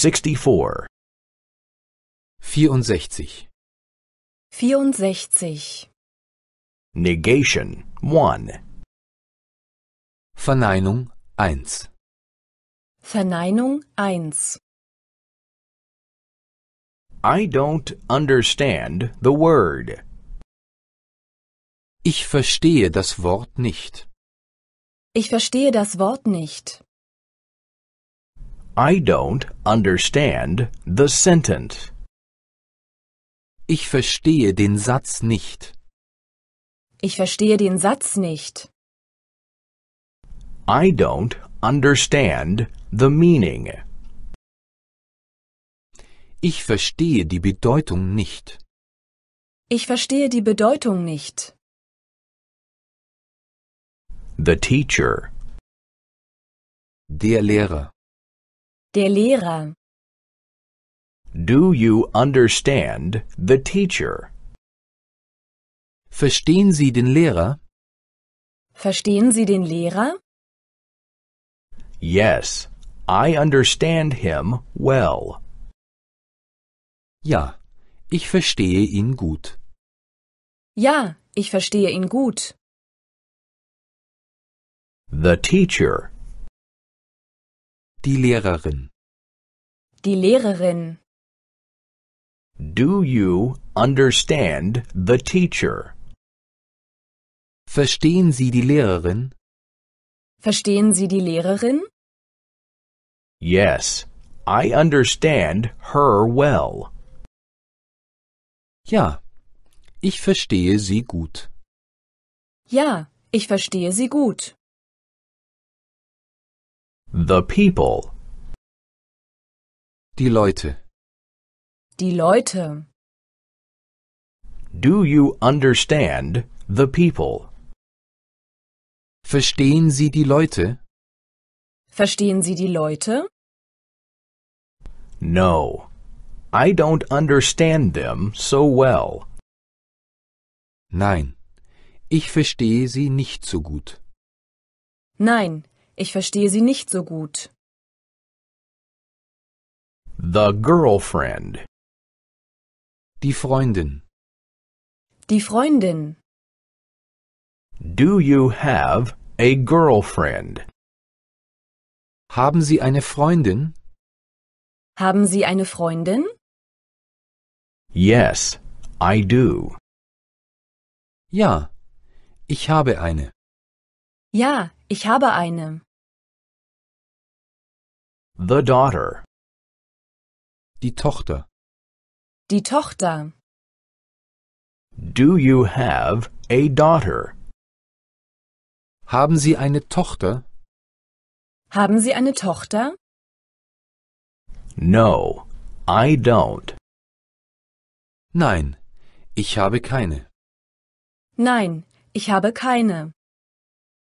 64 64 64 Negation 1 Verneinung 1 Verneinung 1 I don't understand the word. Ich verstehe das Wort nicht. Ich verstehe das Wort nicht. I don't understand the sentence. Ich verstehe den Satz nicht. Ich verstehe den Satz nicht. I don't understand the meaning. Ich verstehe die Bedeutung nicht. Ich verstehe die Bedeutung nicht. The teacher. Der Lehrer. Der Lehrer. Do you understand the teacher? Verstehen Sie den Lehrer? Verstehen Sie den Lehrer? Yes, I understand him well. Ja, ich verstehe ihn gut. Ja, ich verstehe ihn gut. The teacher die Lehrerin. Die Lehrerin. Do you understand the teacher? Verstehen Sie die Lehrerin? Verstehen Sie die Lehrerin? Yes, I understand her well. Ja, ich verstehe sie gut. Ja, ich verstehe sie gut. The people. Die Leute. Die Leute. Do you understand the people? Verstehen Sie die Leute? Verstehen Sie die Leute? No. I don't understand them so well. Nein, ich verstehe sie nicht so gut. Nein, ich verstehe sie nicht so gut. The girlfriend. Die Freundin. Die Freundin. Do you have a girlfriend? Haben Sie eine Freundin? Haben Sie eine Freundin? Yes, I do. Ja, ich habe eine. Ja, ich habe eine. The daughter. Die Tochter. Die Tochter. Do you have a daughter? Haben Sie eine Tochter? Haben Sie eine Tochter? No, I don't. Nein, ich habe keine. Nein, ich habe keine.